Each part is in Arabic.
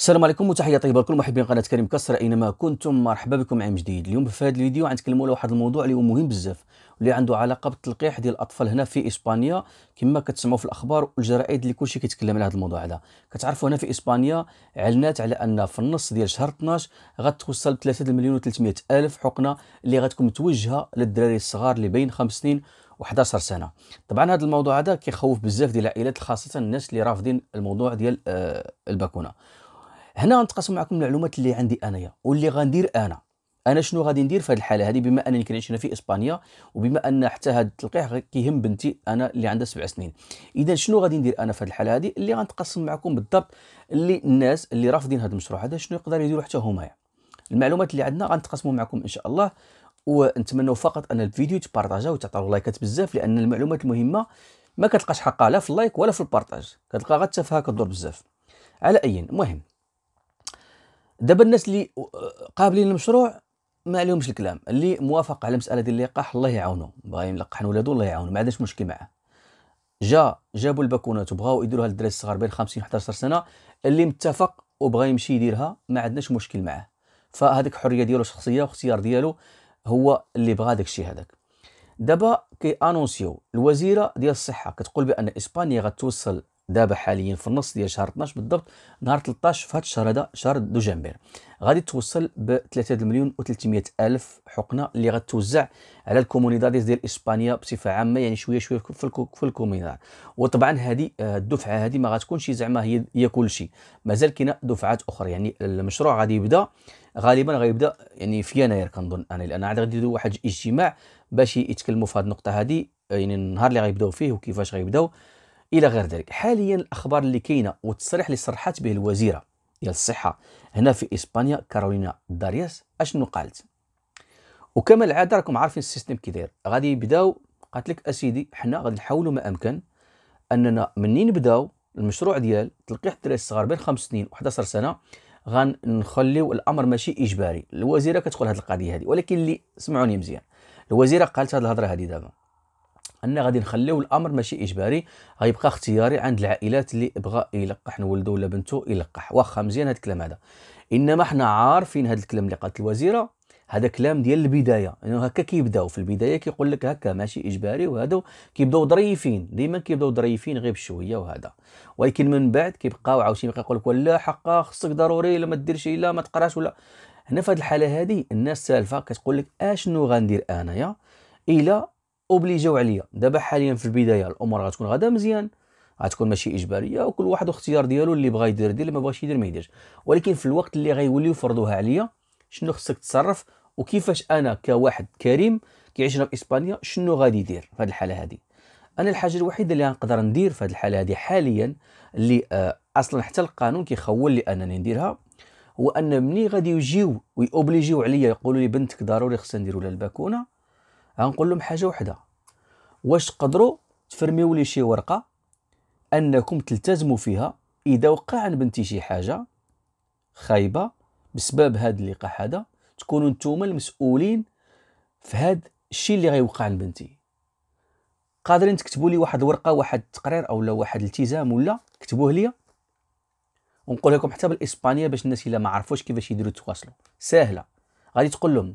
السلام عليكم وتحيه طيبه لكل محبين قناه كريم كسر اينما كنتم مرحبا بكم عام من جديد اليوم في هذا الفيديو غنتكلموا على واحد الموضوع اللي هو مهم بزاف واللي عنده علاقه بالتلقيح ديال الاطفال هنا في اسبانيا كما كتسمعوا في الاخبار والجرائد اللي كلشي كيتكلم على هذا الموضوع هذا كتعرفوا هنا في اسبانيا علنات على ان في النص ديال شهر 12 غتوصل 3 مليون و300 الف حقنه اللي غتكون متوجهه للدراري الصغار اللي بين 5 سنين و11 سنه طبعا هذا الموضوع هذا كيخوف بزاف ديال العائلات خاصه الناس اللي رافضين الموضوع ديال آه، الباكونه هنا غنتقاسم معكم المعلومات اللي عندي انايا واللي غندير انا انا شنو غادي ندير في هذه الحاله هذه بما انني كنعيش هنا في اسبانيا وبما ان حتى هذا التلقيح كيهم بنتي انا اللي عندها سبع سنين اذا شنو غادي ندير انا في هذه الحاله هذه اللي غنتقسم معكم بالضبط اللي الناس اللي رافضين هذا المشروع هذا شنو يقدر يديروا حتى هما يعني. المعلومات اللي عندنا غنتقاسموا معكم ان شاء الله ونتمنوا فقط ان الفيديو تبارطاجا وتعطوا لايكات بزاف لان المعلومات المهمه ما كتلقاش حقها لا في اللايك ولا في البارطاج كتلقى غير التفاهه كدور بزاف على اي المهم دابا الناس اللي قابلين للمشروع ما عليهمش الكلام اللي موافق على المساله ديال اللقاح الله يعاونو بغا يلقحن ولادو الله يعاونو ما عندناش مشكل معاه جا جابوا الباكونات وبغاو يديروها للدراري الصغار بين 50 11 سنه اللي متفق وبغى يمشي يديرها ما عندناش مشكل معاه فهذيك حريه ديالو الشخصيه واختيار ديالو هو اللي بغى داك الشيء هذاك دابا كي انونسيو الوزيره ديال الصحه كتقول بان اسبانيا غتوصل دابا حاليا في النص ديال شهر 12 بالضبط نهار 13 في هذا الشهر هذا شهر دجنبير غادي توصل ب 3 مليون و300 الف حقنه اللي غتوزع على الكومونيداديز ديال اسبانيا بصفه عامه يعني شويه شويه في الكو في الكومينار وطبعا هذه آه، الدفعه هذه ما غتكونش زعما هي هي كل شيء مازال كاينه دفعات اخرى يعني المشروع غادي يبدا غالبا غيبدا يعني في يناير كنظن انا لان عاد غادي يديروا واحد الاجتماع باش يتكلموا في هذه النقطه هذه آه، يعني النهار اللي غيبداو فيه وكيفاش غيبداو الى غير ذلك حاليا الاخبار اللي كاينه والتصريح اللي صرحت به الوزيره ديال الصحه هنا في اسبانيا كارولينا دارياس اشنو قالت وكما العاده راكم عارفين السيستم كي داير غادي يبداو قالت لك اسيدي حنا غادي نحاولوا ما امكن اننا منين نبداو المشروع ديال تلقيح الدراري الصغار بين خمس سنين و11 سنه غنخليو الامر ماشي اجباري الوزيره كتقول هذه القضيه هذه ولكن اللي سمعوني مزيان الوزيره قالت هذه الهضره هذه دابا ان غادي نخليو الامر ماشي اجباري غيبقى اختياري عند العائلات اللي بغى يلقح ولده ولا بنته يلقح واخا مزيان هذا الكلام هذا انما حنا عارفين هذا الكلام اللي قالت الوزيره هذا كلام ديال البدايه يعني هكا كيبداو في البدايه كيقول لك هكا ماشي اجباري وهذا كيبداو ظريفين ديما كيبداو ظريفين غير بشويه وهذا ولكن من بعد كيبقاو عاوتاني كيقول لك ولا حقا خصك ضروري لا ما ديرش لا ما تقراش ولا هنا في هذه الحاله هذه الناس سالفه كتقول لك اشنو غندير انايا الى اوبليجيو عليا دابا حاليا في البدايه الامور غتكون غدا مزيان غتكون ماشي اجباريه وكل واحد واختيار ديالو اللي بغا يدير دير اللي ما بغاش يدير ما يديرش ولكن في الوقت اللي غيوليو يفرضوها عليا شنو خصك تتصرف وكيفاش انا كواحد كريم كيعيش هنا في اسبانيا شنو غادي يدير في هذه الحاله هذه انا الحاجه الوحيده اللي غنقدر ندير في هذه الحاله هذه حاليا اللي آه، اصلا حتى القانون كيخول لي انني نديرها هو ان ملي غادي يجيو ويوبليجيو عليا يقولوا لي بنتك ضروري خصنا نديروا لها الباكونه غنقول لهم حاجه وحده واش تقدروا تفرميو لي شي ورقه انكم تلتزموا فيها اذا وقع بنتي شي حاجه خايبه بسبب هذا اللقاح هذا تكونوا نتوما المسؤولين في هذا الشيء اللي غيوقع بنتي قادرين تكتبوا لي واحد الورقه واحد تقرير اولا واحد التزام ولا كتبوه ليا ونقول لكم حتى بالاسبانيه باش الناس الا ما عرفوش كيفاش يديروا يتواصلوا ساهله غادي تقول لهم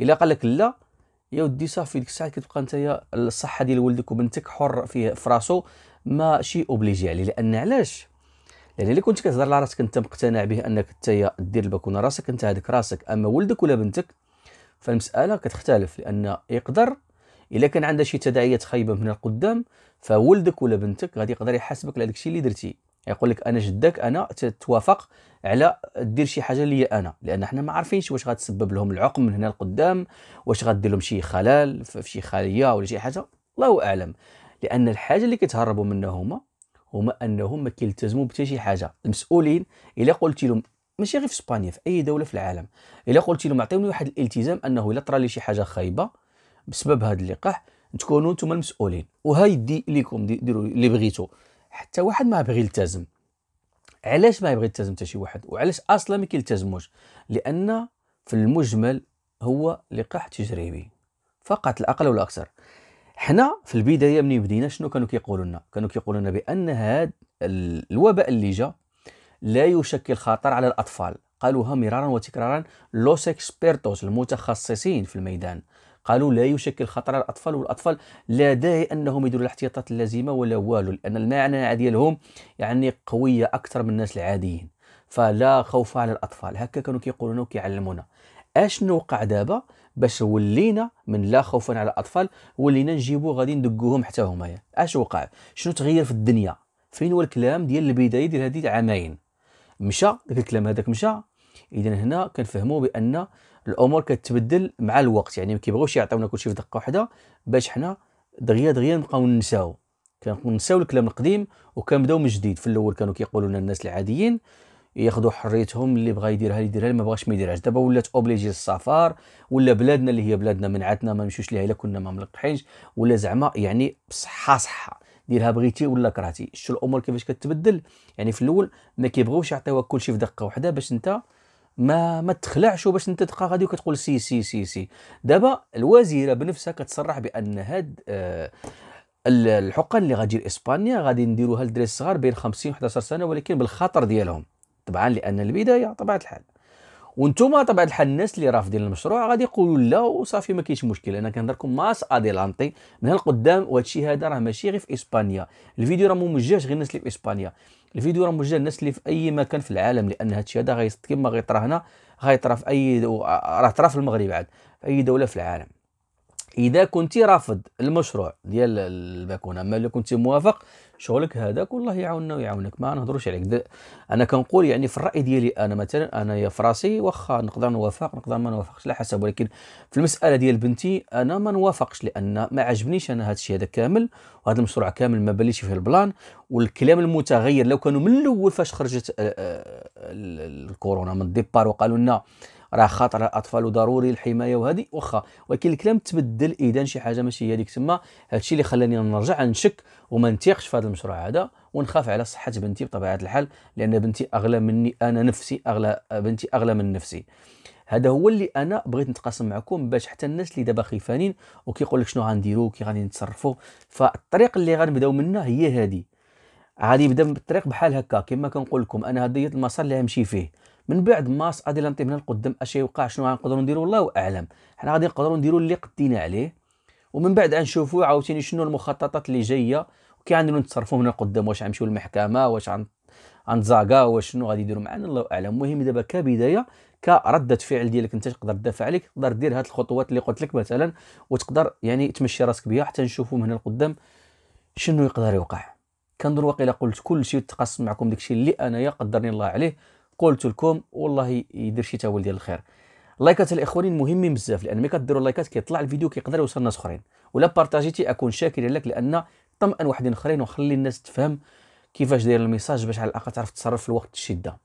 الا قال لك لا يا ودي صافي ديك الساعه كتبقى نتايا الصحه ديال ولدك وبنتك حر فيه في راسو شي اوبليجي عليه لان علاش يعني الا كنت كتهضر على راسك انت مقتنع به انك انت دير الباكونه راسك انت هذاك راسك اما ولدك ولا بنتك فالمساله كتختلف لان يقدر الا كان عندها شي تداعيات خايبه من القدام فولدك ولا بنتك غادي يقدر يحاسبك على داكشي اللي درتي يقول لك انا جدك انا توافق على دير شي حاجه ليا انا لان حنا ما عارفينش واش غتسبب لهم العقم من هنا لقدام واش غدير لهم شي خلل في شي خليه ولا شي حاجه الله اعلم لان الحاجه اللي كيتهربوا منها هما هما انهم ما كيلتزموا بحتى شي حاجه المسؤولين الا قلت لهم ماشي غير في اسبانيا في اي دوله في العالم الا قلت لهم عطيوني واحد الالتزام انه الا طرا لي شي حاجه خايبه بسبب هذا اللقاح تكونوا نتوما المسؤولين وهاي دي ليكم ديروا اللي بغيتوا حتى واحد ما بغي يلتزم علاش ما يبغي يلتزم حتى شي واحد وعلاش اصلا ما كيلتزموش لان في المجمل هو لقاح تجريبي فقط الاقل والاكثر حنا في البدايه ملي بدينا شنو كانوا كيقولوا لنا كانوا كيقولوا لنا بان هذا الوباء اللي جا لا يشكل خطر على الاطفال قالوها مرارا وتكرارا لوس اكسبيرتوس المتخصصين في الميدان قالوا لا يشكل خطر على الاطفال والاطفال لا داعي انهم يديروا الاحتياطات اللازمه ولا والو لان المعنى ديالهم يعني قويه اكثر من الناس العاديين فلا خوف على الاطفال هكا كانوا كيقولونا وكيعلمونا اشنو وقع دابا باش ولينا من لا خوفا على الاطفال ولينا نجيبو غادي ندقوهم حتى هما اش وقع شنو تغير في الدنيا فين هو الكلام ديال البدايه ديال هذه العامين مشى داك الكلام هذاك مشى اذا هنا كنفهموا بان الامور كتبدل مع الوقت يعني ما كيبغيوش يعطيونا كلشي في دقه واحده باش حنا دغيا دغيا نبقاو ننساو كنساو الكلام القديم وكنبداو من جديد في الاول كانوا كيقولوا لنا الناس العاديين ياخذوا حريتهم اللي بغى يديرها يديرها اللي ما بغاش ما يديرهاش دابا ولات اوبليجي السفر ولا بلادنا اللي هي بلادنا من عندنا ما نمشيوش ليها الا كنا ما ملقحينش ولا زعما يعني بصحه صحه ديرها بغيتي ولا كرهتي شو الامور كيفاش كتبدل يعني في الاول ما كيبغيوش يعطيوك كلشي في دقه واحده باش انت ما ما تخلعش باش انت تبقى غادي وكتقول سي سي سي سي دابا الوزيره بنفسها كتصرح بان هاد آه الحقن اللي غادي لاسبانيا غادي نديروها للدراري الصغار بين 50 و 11 سنه ولكن بالخطر ديالهم طبعا لان البدايه طبعا الحال وانتم طبعا الحال الناس اللي رافضين المشروع غادي يقولوا لا وصافي ما كاينش مشكل انا كنهضر لكم ماس اديلانتي من القدام وهذا الشيء هذا راه ماشي غير في اسبانيا الفيديو راه موجه غير الناس اللي في اسبانيا الفيديو راه موجه للناس اللي في اي مكان في العالم لان هذا الشيء هذا كما غيطرى هنا غيطرى في اي دو... راه طرا في المغرب عاد في اي دوله في العالم اذا كنت رافض المشروع ديال الباكون اما الا كنت موافق شغلك هذاك والله يعاوننا ويعاونك ما نهضروش عليك انا كنقول يعني في الراي ديالي انا مثلا انايا في راسي واخا نقدر نوافق نقدر ما نوافقش على حسب ولكن في المساله ديال بنتي انا ما نوافقش لان ما عجبنيش انا هذا الشيء هذا كامل وهذا المشروع كامل ما باليش فيه البلان والكلام المتغير لو كانوا من الاول فاش خرجت آه، آه، الكورونا من الديبار وقالوا لنا راه خاطر الاطفال وضروري الحمايه وهذه واخا ولكن الكلام تبدل اذا شي حاجه ماشي هي ديك تما هادشي اللي خلاني نرجع نشك وما نتيقش في هذا المشروع هذا ونخاف على صحه بنتي بطبيعه الحال لان بنتي اغلى مني انا نفسي اغلى بنتي اغلى من نفسي هذا هو اللي انا بغيت نتقاسم معكم باش حتى الناس اللي دابا خيفانين وكيقول لك شنو غنديروا كي غادي نتصرفوا فالطريق اللي غنبداو منه هي هذه غادي يبدا بالطريق بحال هكا كما كنقول لكم انا هذا هي المسار اللي غنمشي فيه من بعد ماس اديلانتي من القدام اش يوقع شنو غنقدروا نديروا الله اعلم حنا غادي نقدروا نديروا اللي قدينا عليه ومن بعد غنشوفوا عاوتاني شنو المخططات اللي جايه وكي غنديروا نتصرفوا من القدام واش غنمشيو للمحكمه واش غنتزاكا واش شنو غادي يديروا معنا الله اعلم المهم دابا كبدايه كردة فعل ديالك انت تقدر تدافع عليك تقدر دير هاد الخطوات اللي قلت لك مثلا وتقدر يعني تمشي راسك بها حتى نشوفوا من هنا لقدام شنو يقدر يوقع كنظن واقيلا قلت كل شيء تقسم معكم داكشي اللي انايا قدرني الله عليه قلت لكم والله يدير شي تاول ديال الخير اللايكات الاخوانين مهمين بزاف لان ملي كديروا اللايكات كيطلع الفيديو كيقدر يوصل لناس اخرين ولا بارطاجيتي اكون شاكر لك لان طمئن واحدين اخرين وخلي الناس تفهم كيفاش داير الميساج باش على الاقل تعرف تتصرف في الوقت الشده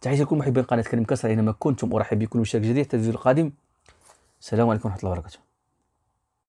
تحياتي لكم محبين قناه كريم كسر اينما كنتم ارحب بكم مشاهد جديد حتى الفيديو القادم السلام عليكم ورحمه الله وبركاته